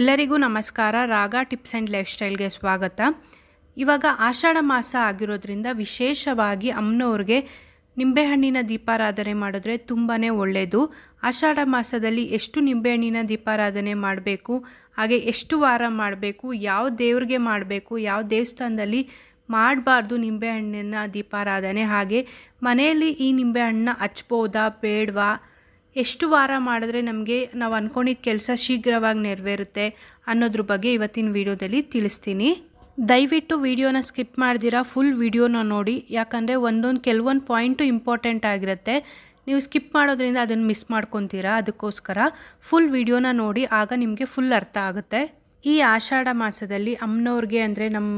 ಎಲ್ಲರಿಗೂ ನಮಸ್ಕಾರ ರಾಗ ಟಿಪ್ಸ್ ಆ್ಯಂಡ್ ಲೈಫ್ ಸ್ಟೈಲ್ಗೆ ಸ್ವಾಗತ ಇವಾಗ ಆಷಾಢ ಮಾಸ ಆಗಿರೋದ್ರಿಂದ ವಿಶೇಷವಾಗಿ ಅಮ್ಮನವ್ರಿಗೆ ನಿಂಬೆಹಣ್ಣಿನ ದೀಪಾರಾಧನೆ ಮಾಡಿದ್ರೆ ತುಂಬಾ ಒಳ್ಳೆಯದು ಆಷಾಢ ಮಾಸದಲ್ಲಿ ಎಷ್ಟು ನಿಂಬೆಹಣ್ಣಿನ ದೀಪಾರಾಧನೆ ಮಾಡಬೇಕು ಹಾಗೆ ಎಷ್ಟು ವಾರ ಮಾಡಬೇಕು ಯಾವ ದೇವ್ರಿಗೆ ಮಾಡಬೇಕು ಯಾವ ದೇವಸ್ಥಾನದಲ್ಲಿ ಮಾಡಬಾರ್ದು ನಿಂಬೆಹಣ್ಣಿನ ದೀಪಾರಾಧನೆ ಹಾಗೆ ಮನೆಯಲ್ಲಿ ಈ ನಿಂಬೆಹಣ್ಣನ್ನ ಹಚ್ಬೋದಾ ಬೇಡವಾ ಎಷ್ಟು ವಾರ ಮಾಡಿದ್ರೆ ನಮಗೆ ನಾವು ಅಂದ್ಕೊಂಡಿದ್ದ ಕೆಲಸ ಶೀಘ್ರವಾಗಿ ನೆರವೇರುತ್ತೆ ಅನ್ನೋದ್ರ ಬಗ್ಗೆ ಇವತ್ತಿನ ವಿಡಿಯೋದಲ್ಲಿ ತಿಳಿಸ್ತೀನಿ ದಯವಿಟ್ಟು ವಿಡಿಯೋನ ಸ್ಕಿಪ್ ಮಾಡ್ದಿರಾ ಫುಲ್ ವಿಡಿಯೋನ ನೋಡಿ ಯಾಕಂದರೆ ಒಂದೊಂದು ಕೆಲವೊಂದು ಪಾಯಿಂಟು ಇಂಪಾರ್ಟೆಂಟ್ ಆಗಿರುತ್ತೆ ನೀವು ಸ್ಕಿಪ್ ಮಾಡೋದ್ರಿಂದ ಅದನ್ನು ಮಿಸ್ ಮಾಡ್ಕೊತೀರಾ ಅದಕ್ಕೋಸ್ಕರ ಫುಲ್ ವಿಡಿಯೋನ ನೋಡಿ ಆಗ ನಿಮಗೆ ಫುಲ್ ಅರ್ಥ ಆಗುತ್ತೆ ಈ ಆಷಾಢ ಮಾಸದಲ್ಲಿ ಅಮ್ಮನವ್ರಿಗೆ ಅಂದರೆ ನಮ್ಮ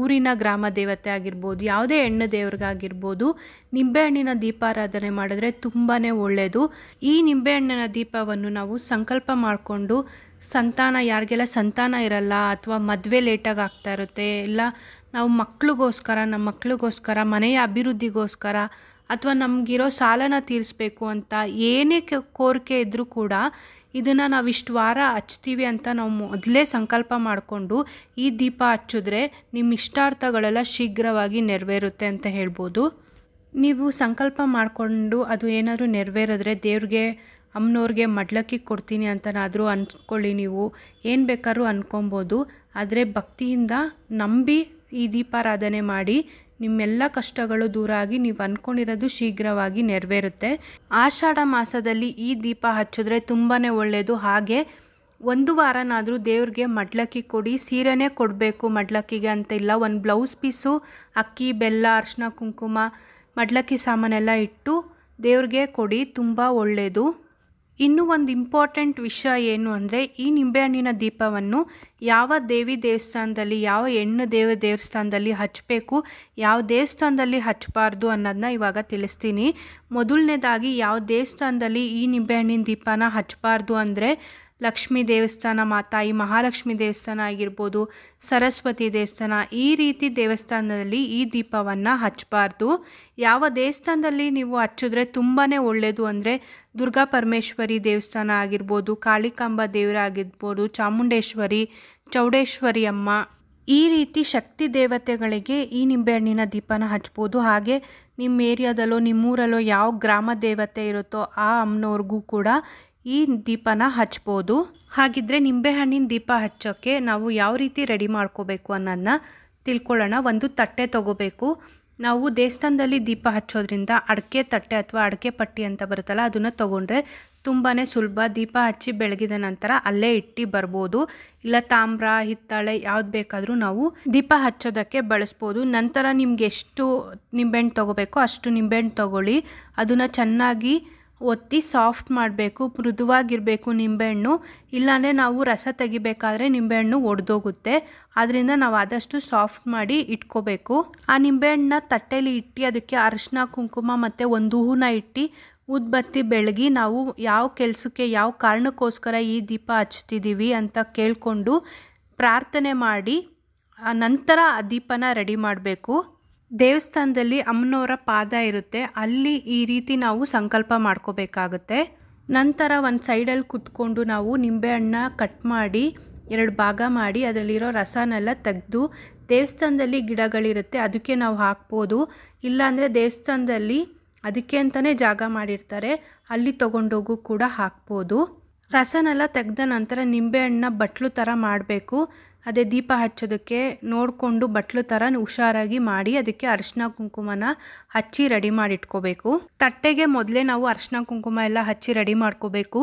ಊರಿನ ಗ್ರಾಮ ದೇವತೆ ಆಗಿರ್ಬೋದು ಯಾವುದೇ ಹೆಣ್ಣು ದೇವ್ರಿಗಾಗಿರ್ಬೋದು ನಿಂಬೆಹಣ್ಣಿನ ದೀಪಾರಾಧನೆ ಮಾಡಿದ್ರೆ ತುಂಬಾ ಒಳ್ಳೆಯದು ಈ ನಿಂಬೆಹಣ್ಣಿನ ದೀಪವನ್ನು ನಾವು ಸಂಕಲ್ಪ ಮಾಡಿಕೊಂಡು ಸಂತಾನ ಯಾರಿಗೆಲ್ಲ ಸಂತಾನ ಇರಲ್ಲ ಅಥವಾ ಮದುವೆ ಲೇಟಾಗಿ ಆಗ್ತಾ ಇರುತ್ತೆ ಇಲ್ಲ ನಾವು ಮಕ್ಕಳಿಗೋಸ್ಕರ ನಮ್ಮ ಮಕ್ಕಳಿಗೋಸ್ಕರ ಮನೆಯ ಅಭಿವೃದ್ಧಿಗೋಸ್ಕರ ಅಥವಾ ನಮಗಿರೋ ಸಾಲನ ತೀರಿಸ್ಬೇಕು ಅಂತ ಏನೇ ಕೋರಿಕೆ ಇದ್ದರೂ ಕೂಡ ಇದನ್ನು ನಾವು ಇಷ್ಟು ವಾರ ಹಚ್ತೀವಿ ಅಂತ ನಾವು ಮೊದಲೇ ಸಂಕಲ್ಪ ಮಾಡಿಕೊಂಡು ಈ ದೀಪ ಹಚ್ಚಿದ್ರೆ ನಿಮ್ಮ ಇಷ್ಟಾರ್ಥಗಳೆಲ್ಲ ಶೀಘ್ರವಾಗಿ ನೆರವೇರುತ್ತೆ ಅಂತ ಹೇಳ್ಬೋದು ನೀವು ಸಂಕಲ್ಪ ಮಾಡಿಕೊಂಡು ಅದು ಏನಾದರೂ ನೆರವೇರಿದ್ರೆ ದೇವ್ರಿಗೆ ಅಮ್ಮನವ್ರಿಗೆ ಮಡ್ಲಕ್ಕಿ ಕೊಡ್ತೀನಿ ಅಂತನಾದರೂ ಅನ್ಸ್ಕೊಳ್ಳಿ ನೀವು ಏನು ಬೇಕಾದ್ರೂ ಅಂದ್ಕೊಬೋದು ಆದರೆ ಭಕ್ತಿಯಿಂದ ನಂಬಿ ಈ ದೀಪಾರಾಧನೆ ಮಾಡಿ ನಿಮ್ಮೆಲ್ಲ ಕಷ್ಟಗಳು ದೂರ ಆಗಿ ನೀವು ಅಂದ್ಕೊಂಡಿರೋದು ಶೀಘ್ರವಾಗಿ ನೆರವೇರುತ್ತೆ ಆಷಾಢ ಮಾಸದಲ್ಲಿ ಈ ದೀಪ ಹಚ್ಚಿದ್ರೆ ತುಂಬಾ ಒಳ್ಳೆಯದು ಹಾಗೆ ಒಂದು ವಾರನಾದರೂ ದೇವ್ರಿಗೆ ಮಡ್ಲಕ್ಕಿ ಕೊಡಿ ಸೀರೆನೇ ಕೊಡಬೇಕು ಮಡ್ಲಕ್ಕಿಗೆ ಅಂತ ಇಲ್ಲ ಒಂದು ಬ್ಲೌಸ್ ಪೀಸು ಅಕ್ಕಿ ಬೆಲ್ಲ ಅರ್ಶಿನ ಕುಂಕುಮ ಮಡ್ಲಕ್ಕಿ ಸಾಮಾನೆಲ್ಲ ಇಟ್ಟು ದೇವ್ರಿಗೆ ಕೊಡಿ ತುಂಬ ಒಳ್ಳೆಯದು ಇನ್ನೂ ಒಂದು ಇಂಪಾರ್ಟೆಂಟ್ ವಿಷಯ ಏನು ಅಂದರೆ ಈ ನಿಂಬೆಹಣ್ಣಿನ ದೀಪವನ್ನು ಯಾವ ದೇವಿ ದೇವಸ್ಥಾನದಲ್ಲಿ ಯಾವ ಹೆಣ್ಣು ದೇವ ದೇವಸ್ಥಾನದಲ್ಲಿ ಹಚ್ಚಬೇಕು ಯಾವ ದೇವಸ್ಥಾನದಲ್ಲಿ ಹಚ್ಚಬಾರ್ದು ಅನ್ನೋದನ್ನ ಇವಾಗ ತಿಳಿಸ್ತೀನಿ ಮೊದಲನೇದಾಗಿ ಯಾವ ದೇವಸ್ಥಾನದಲ್ಲಿ ಈ ನಿಂಬೆಹಣ್ಣಿನ ದೀಪನ ಹಚ್ಚಬಾರ್ದು ಅಂದರೆ ಲಕ್ಷ್ಮೀ ದೇವಸ್ಥಾನ ಮಾತಾಯಿ ಮಹಾಲಕ್ಷ್ಮಿ ದೇವಸ್ಥಾನ ಆಗಿರ್ಬೋದು ಸರಸ್ವತಿ ದೇವಸ್ಥಾನ ಈ ರೀತಿ ದೇವಸ್ಥಾನದಲ್ಲಿ ಈ ದೀಪವನ್ನು ಹಚ್ಚಬಾರ್ದು ಯಾವ ದೇವಸ್ಥಾನದಲ್ಲಿ ನೀವು ಹಚ್ಚಿದ್ರೆ ತುಂಬಾ ಒಳ್ಳೆಯದು ಅಂದರೆ ದುರ್ಗಾ ಪರಮೇಶ್ವರಿ ದೇವಸ್ಥಾನ ಆಗಿರ್ಬೋದು ಕಾಳಿಕಾಂಬ ದೇವರಾಗಿರ್ಬೋದು ಚಾಮುಂಡೇಶ್ವರಿ ಚೌಡೇಶ್ವರಿ ಅಮ್ಮ ಈ ರೀತಿ ಶಕ್ತಿ ದೇವತೆಗಳಿಗೆ ಈ ನಿಂಬೆಹಣ್ಣಿನ ದೀಪನ ಹಚ್ಬೋದು ಹಾಗೆ ನಿಮ್ಮ ಏರಿಯಾದಲ್ಲೋ ನಿಮ್ಮೂರಲ್ಲೋ ಯಾವ ಗ್ರಾಮ ದೇವತೆ ಇರುತ್ತೋ ಆ ಅಮ್ಮನವ್ರಿಗೂ ಕೂಡ ಈ ದೀಪನ ಹಚ್ಬೋದು ಹಾಗಿದ್ರೆ ನಿಂಬೆಹಣ್ಣಿನ ದೀಪ ಹಚ್ಚೋಕ್ಕೆ ನಾವು ಯಾವ ರೀತಿ ರೆಡಿ ಮಾಡ್ಕೋಬೇಕು ಅನ್ನೋದನ್ನ ತಿಳ್ಕೊಳ್ಳೋಣ ಒಂದು ತಟ್ಟೆ ತಗೋಬೇಕು ನಾವು ದೇವಸ್ಥಾನದಲ್ಲಿ ದೀಪ ಹಚ್ಚೋದ್ರಿಂದ ಅಡಿಕೆ ತಟ್ಟೆ ಅಥವಾ ಅಡಿಕೆ ಪಟ್ಟಿ ಅಂತ ಬರುತ್ತಲ್ಲ ಅದನ್ನು ತೊಗೊಂಡ್ರೆ ತುಂಬಾ ಸುಲಭ ದೀಪ ಹಚ್ಚಿ ಬೆಳಗಿದ ನಂತರ ಅಲ್ಲೇ ಇಟ್ಟು ಬರ್ಬೋದು ಇಲ್ಲ ತಾಮ್ರ ಹಿತ್ತಾಳೆ ಯಾವ್ದು ಬೇಕಾದರೂ ನಾವು ದೀಪ ಹಚ್ಚೋದಕ್ಕೆ ಬಳಸ್ಬೋದು ನಂತರ ನಿಮ್ಗೆ ಎಷ್ಟು ನಿಂಬೆಹಣ್ಣು ತೊಗೋಬೇಕೋ ಅಷ್ಟು ನಿಂಬೆಹಣ್ಣು ತೊಗೊಳ್ಳಿ ಅದನ್ನು ಚೆನ್ನಾಗಿ ಒತ್ತಿ ಸಾಫ್ಟ್ ಮಾಡಬೇಕು ಮೃದುವಾಗಿರಬೇಕು ನಿಂಬೆಹಣ್ಣು ಇಲ್ಲಾಂದರೆ ನಾವು ರಸ ತೆಗಿಬೇಕಾದ್ರೆ ನಿಂಬೆಹಣ್ಣು ಒಡೆದೋಗುತ್ತೆ ಆದ್ದರಿಂದ ನಾವು ಆದಷ್ಟು ಸಾಫ್ಟ್ ಮಾಡಿ ಇಟ್ಕೋಬೇಕು ಆ ನಿಂಬೆಹಣ್ಣನ್ನ ತಟ್ಟೆಯಲ್ಲಿ ಇಟ್ಟು ಅದಕ್ಕೆ ಅರಶಿನ ಕುಂಕುಮ ಮತ್ತು ಒಂದು ಹೂನ ಇಟ್ಟು ಉದ್ಬತ್ತಿ ಬೆಳಗಿ ನಾವು ಯಾವ ಕೆಲಸಕ್ಕೆ ಯಾವ ಕಾರಣಕ್ಕೋಸ್ಕರ ಈ ದೀಪ ಹಚ್ತಿದ್ದೀವಿ ಅಂತ ಕೇಳಿಕೊಂಡು ಪ್ರಾರ್ಥನೆ ಮಾಡಿ ಆ ನಂತರ ಆ ದೀಪನ ರೆಡಿ ಮಾಡಬೇಕು ದೇವಸ್ಥಾನದಲ್ಲಿ ಅಮ್ಮನವರ ಪಾದ ಇರುತ್ತೆ ಅಲ್ಲಿ ಈ ರೀತಿ ನಾವು ಸಂಕಲ್ಪ ಮಾಡ್ಕೋಬೇಕಾಗುತ್ತೆ ನಂತರ ಒಂದು ಸೈಡಲ್ಲಿ ಕುತ್ಕೊಂಡು ನಾವು ನಿಂಬೆಹಣ್ಣ ಕಟ್ ಮಾಡಿ ಎರಡು ಭಾಗ ಮಾಡಿ ಅದರಲ್ಲಿರೋ ರಸನೆಲ್ಲ ತೆಗೆದು ದೇವಸ್ಥಾನದಲ್ಲಿ ಗಿಡಗಳಿರುತ್ತೆ ಅದಕ್ಕೆ ನಾವು ಹಾಕ್ಬೋದು ಇಲ್ಲಾಂದರೆ ದೇವಸ್ಥಾನದಲ್ಲಿ ಅದಕ್ಕೆ ಅಂತಲೇ ಜಾಗ ಮಾಡಿರ್ತಾರೆ ಅಲ್ಲಿ ತೊಗೊಂಡೋಗು ಕೂಡ ಹಾಕ್ಬೋದು ರಸನೆಲ್ಲ ತೆಗೆದ ನಂತರ ನಿಂಬೆಹಣ್ಣ ಬಟ್ಲು ಥರ ಮಾಡಬೇಕು ಅದೇ ದೀಪ ಹಚ್ಚೋದಕ್ಕೆ ನೋಡಿಕೊಂಡು ಬಟ್ಲು ಥರ ಹುಷಾರಾಗಿ ಮಾಡಿ ಅದಕ್ಕೆ ಅರಶಿನ ಕುಂಕುಮನ ಹಚ್ಚಿ ರೆಡಿ ಮಾಡಿ ಇಟ್ಕೋಬೇಕು ತಟ್ಟೆಗೆ ಮೊದಲೇ ನಾವು ಅರಶಿನ ಕುಂಕುಮ ಎಲ್ಲ ಹಚ್ಚಿ ರೆಡಿ ಮಾಡ್ಕೋಬೇಕು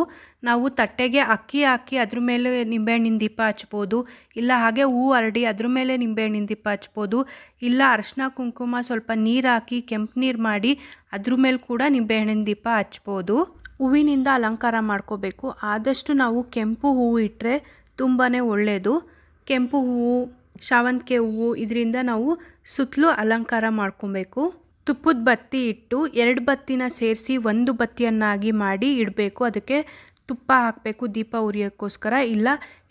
ನಾವು ತಟ್ಟೆಗೆ ಅಕ್ಕಿ ಹಾಕಿ ಅದ್ರ ಮೇಲೆ ನಿಂಬೆಹಣ್ಣಿನ ದೀಪ ಹಚ್ಬೋದು ಇಲ್ಲ ಹಾಗೆ ಹೂ ಹರಡಿ ಅದ್ರ ಮೇಲೆ ನಿಂಬೆಹಣ್ಣಿನ ದೀಪ ಹಚ್ಬೋದು ಇಲ್ಲ ಅರಶಿನ ಕುಂಕುಮ ಸ್ವಲ್ಪ ನೀರು ಹಾಕಿ ಕೆಂಪು ನೀರು ಮಾಡಿ ಅದ್ರ ಮೇಲೆ ಕೂಡ ನಿಂಬೆಹಣ್ಣಿನ ದೀಪ ಹಚ್ಬೋದು ಹೂವಿನಿಂದ ಅಲಂಕಾರ ಮಾಡ್ಕೋಬೇಕು ಆದಷ್ಟು ನಾವು ಕೆಂಪು ಹೂವು ಇಟ್ಟರೆ ತುಂಬಾ ಒಳ್ಳೆಯದು ಕೆಂಪು ಹೂವು ಶಾವಂತಿಗೆ ಹೂವು ಇದರಿಂದ ನಾವು ಸುತ್ತಲೂ ಅಲಂಕಾರ ಮಾಡ್ಕೊಬೇಕು ತುಪ್ಪದ ಬತ್ತಿ ಇಟ್ಟು ಎರಡು ಬತ್ತಿನ ಸೇರಿಸಿ ಒಂದು ಬತ್ತಿಯನ್ನಾಗಿ ಮಾಡಿ ಇಡಬೇಕು ಅದಕ್ಕೆ ತುಪ್ಪ ಹಾಕಬೇಕು ದೀಪ ಉರಿಯೋಕ್ಕೋಸ್ಕರ ಇಲ್ಲ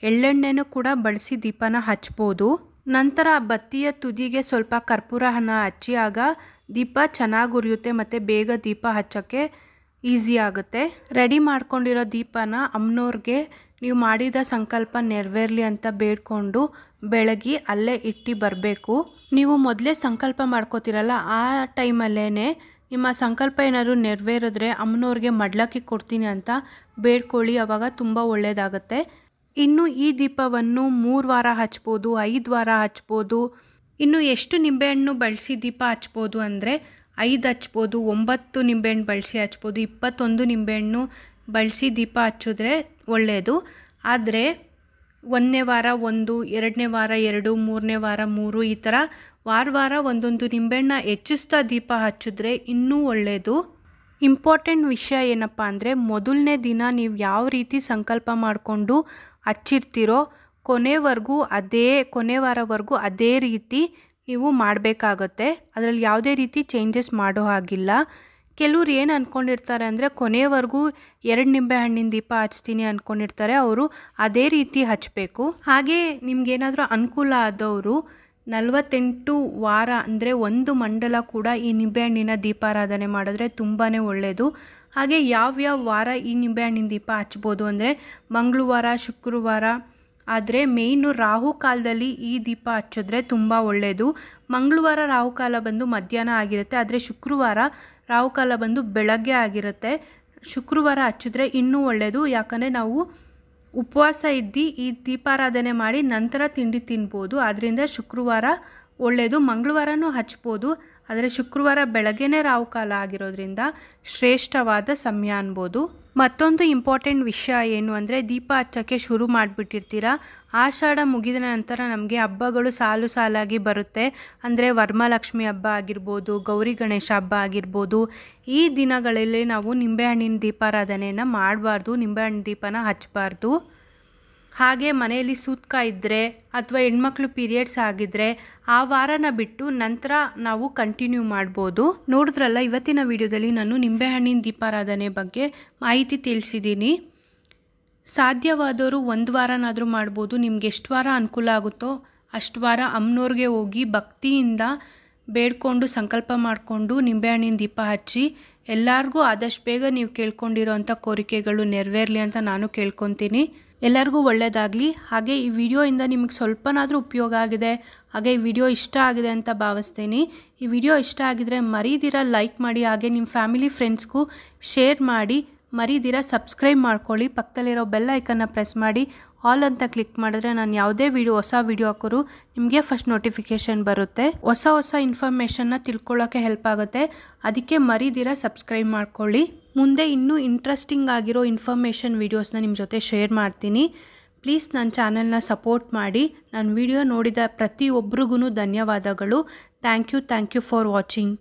ಎಳ್ಳೆಣ್ಣೆನೂ ಕೂಡ ಬಳಸಿ ದೀಪನ ಹಚ್ಬೋದು ನಂತರ ಬತ್ತಿಯ ತುದಿಗೆ ಸ್ವಲ್ಪ ಕರ್ಪೂರನ ಹಚ್ಚಿ ಆಗ ದೀಪ ಚೆನ್ನಾಗಿ ಉರಿಯುತ್ತೆ ಮತ್ತು ಬೇಗ ದೀಪ ಹಚ್ಚೋಕ್ಕೆ ಈಸಿ ಆಗುತ್ತೆ ರೆಡಿ ಮಾಡ್ಕೊಂಡಿರೋ ದೀಪನ ಅಮ್ಮನವ್ರಿಗೆ ನೀವು ಮಾಡಿದ ಸಂಕಲ್ಪ ನೆರವೇರಲಿ ಅಂತ ಬೇಡ್ಕೊಂಡು ಬೆಳಗ್ಗೆ ಅಲ್ಲೇ ಇಟ್ಟು ಬರಬೇಕು ನೀವು ಮೊದಲೇ ಸಂಕಲ್ಪ ಮಾಡ್ಕೋತೀರಲ್ಲ ಆ ಟೈಮಲ್ಲೇ ನಿಮ್ಮ ಸಂಕಲ್ಪ ಏನಾದರೂ ನೆರವೇರಿದ್ರೆ ಅಮ್ಮನವ್ರಿಗೆ ಮಡ್ಲಕ್ಕಿ ಕೊಡ್ತೀನಿ ಅಂತ ಬೇಡ್ಕೊಳ್ಳಿ ಅವಾಗ ತುಂಬ ಒಳ್ಳೆಯದಾಗತ್ತೆ ಇನ್ನು ಈ ದೀಪವನ್ನು ಮೂರು ವಾರ ಹಚ್ಬೋದು ಐದು ವಾರ ಹಚ್ಬೋದು ಇನ್ನು ಎಷ್ಟು ನಿಂಬೆಹಣ್ಣು ಬಳಸಿ ದೀಪ ಹಚ್ಬೋದು ಅಂದರೆ ಐದು ಹಚ್ಬೋದು ಒಂಬತ್ತು ನಿಂಬೆಹಣ್ಣು ಬಳಸಿ ಹಚ್ಬೋದು ಇಪ್ಪತ್ತೊಂದು ನಿಂಬೆಹಣ್ಣು ಬಳಸಿ ದೀಪ ಹಚ್ಚಿದ್ರೆ ಒಳ್ಳೆಯದು ಆದರೆ ಒಂದನೇ ವಾರ ಒಂದು ಎರಡನೇ ವಾರ ಎರಡು ಮೂರನೇ ವಾರ ಮೂರು ಈ ಥರ ವಾರ ವಾರ ಒಂದೊಂದು ನಿಂಬೆಹಣ್ಣ ಹೆಚ್ಚಿಸ್ತಾ ದೀಪ ಹಚ್ಚಿದ್ರೆ ಇನ್ನೂ ಒಳ್ಳೆಯದು ಇಂಪಾರ್ಟೆಂಟ್ ವಿಷಯ ಏನಪ್ಪ ಅಂದರೆ ಮೊದಲನೇ ದಿನ ನೀವು ಯಾವ ರೀತಿ ಸಂಕಲ್ಪ ಮಾಡಿಕೊಂಡು ಹಚ್ಚಿರ್ತೀರೋ ಕೊನೆವರೆಗೂ ಅದೇ ಕೊನೆ ವಾರವರೆಗೂ ಅದೇ ರೀತಿ ನೀವು ಮಾಡಬೇಕಾಗತ್ತೆ ಅದರಲ್ಲಿ ಯಾವುದೇ ರೀತಿ ಚೇಂಜಸ್ ಮಾಡೋ ಹಾಗಿಲ್ಲ ಕೆಲವ್ರು ಏನು ಅಂದ್ಕೊಂಡಿರ್ತಾರೆ ಅಂದರೆ ಕೊನೆಯವರೆಗೂ ಎರಡು ನಿಂಬೆ ಹಣ್ಣಿನ ದೀಪ ಹಚ್ತೀನಿ ಅಂದ್ಕೊಂಡಿರ್ತಾರೆ ಅವರು ಅದೇ ರೀತಿ ಹಚ್ಚಬೇಕು ಹಾಗೆ ನಿಮ್ಗೇನಾದರೂ ಅನುಕೂಲ ಆದವರು ನಲವತ್ತೆಂಟು ವಾರ ಅಂದರೆ ಒಂದು ಮಂಡಲ ಕೂಡ ಈ ನಿಂಬೆಹಣ್ಣಿನ ದೀಪಾರಾಧನೆ ಮಾಡಿದ್ರೆ ತುಂಬಾ ಒಳ್ಳೆಯದು ಹಾಗೆ ಯಾವ್ಯಾವ ವಾರ ಈ ನಿಂಬೆಹಣ್ಣಿನ ದೀಪ ಹಚ್ಬೋದು ಅಂದರೆ ಮಂಗಳವಾರ ಶುಕ್ರವಾರ ಆದರೆ ಮೇಯ್ನು ರಾಹು ಕಾಲದಲ್ಲಿ ಈ ದೀಪ ಹಚ್ಚಿದ್ರೆ ತುಂಬ ಒಳ್ಳೆಯದು ಮಂಗಳವಾರ ರಾಹುಕಾಲ ಬಂದು ಮಧ್ಯಾಹ್ನ ಆಗಿರುತ್ತೆ ಆದರೆ ಶುಕ್ರವಾರ ರಾಹುಕಾಲ ಬಂದು ಬೆಳಗ್ಗೆ ಆಗಿರುತ್ತೆ ಶುಕ್ರವಾರ ಹಚ್ಚಿದ್ರೆ ಇನ್ನೂ ಒಳ್ಳೆಯದು ಯಾಕಂದರೆ ನಾವು ಉಪವಾಸ ಇದ್ದು ಈ ದೀಪಾರಾಧನೆ ಮಾಡಿ ನಂತರ ತಿಂಡಿ ತಿನ್ಬೋದು ಆದ್ದರಿಂದ ಶುಕ್ರವಾರ ಒಳ್ಳೆಯದು ಮಂಗಳವಾರನೂ ಹಚ್ಬೋದು ಆದರೆ ಶುಕ್ರವಾರ ಬೆಳಗ್ಗೆನೇ ರಾಹುಕಾಲ ಆಗಿರೋದ್ರಿಂದ ಶ್ರೇಷ್ಠವಾದ ಸಮಯ ಅನ್ಬೋದು ಮತ್ತೊಂದು ಇಂಪಾರ್ಟೆಂಟ್ ವಿಷಯ ಏನು ಅಂದರೆ ದೀಪ ಹಚ್ಚೋಕ್ಕೆ ಶುರು ಮಾಡಿಬಿಟ್ಟಿರ್ತೀರ ಆಷಾಢ ಮುಗಿದ ನಂತರ ನಮಗೆ ಹಬ್ಬಗಳು ಸಾಲು ಸಾಲಾಗಿ ಬರುತ್ತೆ ಅಂದರೆ ವರ್ಮಾಲಕ್ಷ್ಮಿ ಹಬ್ಬ ಆಗಿರ್ಬೋದು ಗೌರಿ ಗಣೇಶ ಹಬ್ಬ ಆಗಿರ್ಬೋದು ಈ ದಿನಗಳಲ್ಲಿ ನಾವು ನಿಂಬೆಹಣ್ಣಿನ ದೀಪಾರಾಧನೆಯನ್ನು ಮಾಡಬಾರ್ದು ನಿಂಬೆಹಣ್ಣಿನ ದೀಪನ ಹಚ್ಚಬಾರ್ದು ಹಾಗೆ ಮನೆಯಲ್ಲಿ ಸೂತ್ಕ ಇದ್ದರೆ ಅಥವಾ ಹೆಣ್ಮಕ್ಳು ಪೀರಿಯಡ್ಸ್ ಆಗಿದ್ದರೆ ಆ ವಾರನ ಬಿಟ್ಟು ನಂತರ ನಾವು ಕಂಟಿನ್ಯೂ ಮಾಡ್ಬೋದು ನೋಡಿದ್ರಲ್ಲ ಇವತ್ತಿನ ವಿಡಿಯೋದಲ್ಲಿ ನಾನು ನಿಂಬೆಹಣ್ಣಿನ ದೀಪಾರಾಧನೆ ಬಗ್ಗೆ ಮಾಹಿತಿ ತಿಳಿಸಿದ್ದೀನಿ ಸಾಧ್ಯವಾದವರು ಒಂದು ವಾರನಾದರೂ ಮಾಡ್ಬೋದು ನಿಮ್ಗೆ ಎಷ್ಟು ವಾರ ಅನುಕೂಲ ಆಗುತ್ತೋ ಅಷ್ಟು ವಾರ ಅಮ್ಮನವ್ರಿಗೆ ಹೋಗಿ ಭಕ್ತಿಯಿಂದ ಬೇಡ್ಕೊಂಡು ಸಂಕಲ್ಪ ಮಾಡಿಕೊಂಡು ನಿಂಬೆಹಣ್ಣಿನ ದೀಪ ಹಚ್ಚಿ ಎಲ್ಲರಿಗೂ ಆದಷ್ಟು ಬೇಗ ನೀವು ಕೇಳ್ಕೊಂಡಿರೋ ಅಂಥ ಕೋರಿಕೆಗಳು ನೆರವೇರಲಿ ಅಂತ ನಾನು ಕೇಳ್ಕೊತೀನಿ ಎಲ್ಲರಿಗೂ ಒಳ್ಳೆಯದಾಗಲಿ ಹಾಗೆ ಈ ವಿಡಿಯೋಯಿಂದ ನಿಮಗೆ ಸ್ವಲ್ಪನಾದರೂ ಉಪಯೋಗ ಆಗಿದೆ ಹಾಗೆ ಈ ವಿಡಿಯೋ ಇಷ್ಟ ಆಗಿದೆ ಅಂತ ಭಾವಿಸ್ತೀನಿ ಈ ವಿಡಿಯೋ ಇಷ್ಟ ಆಗಿದರೆ ಮರೀದಿರ ಲೈಕ್ ಮಾಡಿ ಹಾಗೆ ನಿಮ್ಮ ಫ್ಯಾಮಿಲಿ ಫ್ರೆಂಡ್ಸ್ಗೂ ಶೇರ್ ಮಾಡಿ ಮರೀದಿರ ಸಬ್ಸ್ಕ್ರೈಬ್ ಮಾಡ್ಕೊಳ್ಳಿ ಪಕ್ಕದಲ್ಲಿರೋ ಬೆಲ್ ಐಕನ್ನ ಪ್ರೆಸ್ ಮಾಡಿ ಆಲ್ ಅಂತ ಕ್ಲಿಕ್ ಮಾಡಿದ್ರೆ ನಾನು ಯಾವುದೇ ವಿಡಿಯೋ ಹೊಸ ವಿಡಿಯೋ ಹಾಕೋರು ನಿಮಗೆ ಫಸ್ಟ್ ನೋಟಿಫಿಕೇಷನ್ ಬರುತ್ತೆ ಹೊಸ ಹೊಸ ಇನ್ಫಾರ್ಮೇಷನ್ನ ತಿಳ್ಕೊಳ್ಳೋಕ್ಕೆ ಹೆಲ್ಪ್ ಆಗುತ್ತೆ ಅದಕ್ಕೆ ಮರೀದಿರ ಸಬ್ಸ್ಕ್ರೈಬ್ ಮಾಡ್ಕೊಳ್ಳಿ ಮುಂದೆ ಇನ್ನೂ ಇಂಟ್ರೆಸ್ಟಿಂಗ್ ಆಗಿರೋ ಇನ್ಫಾರ್ಮೇಷನ್ ವೀಡಿಯೋಸ್ನ ನಿಮ್ಮ ಜೊತೆ ಶೇರ್ ಮಾಡ್ತೀನಿ ಪ್ಲೀಸ್ ನನ್ನ ಚಾನಲ್ನ ಸಪೋರ್ಟ್ ಮಾಡಿ ನನ್ನ ವಿಡಿಯೋ ನೋಡಿದ ಪ್ರತಿಯೊಬ್ಬರಿಗೂ ಧನ್ಯವಾದಗಳು thank you thank you for watching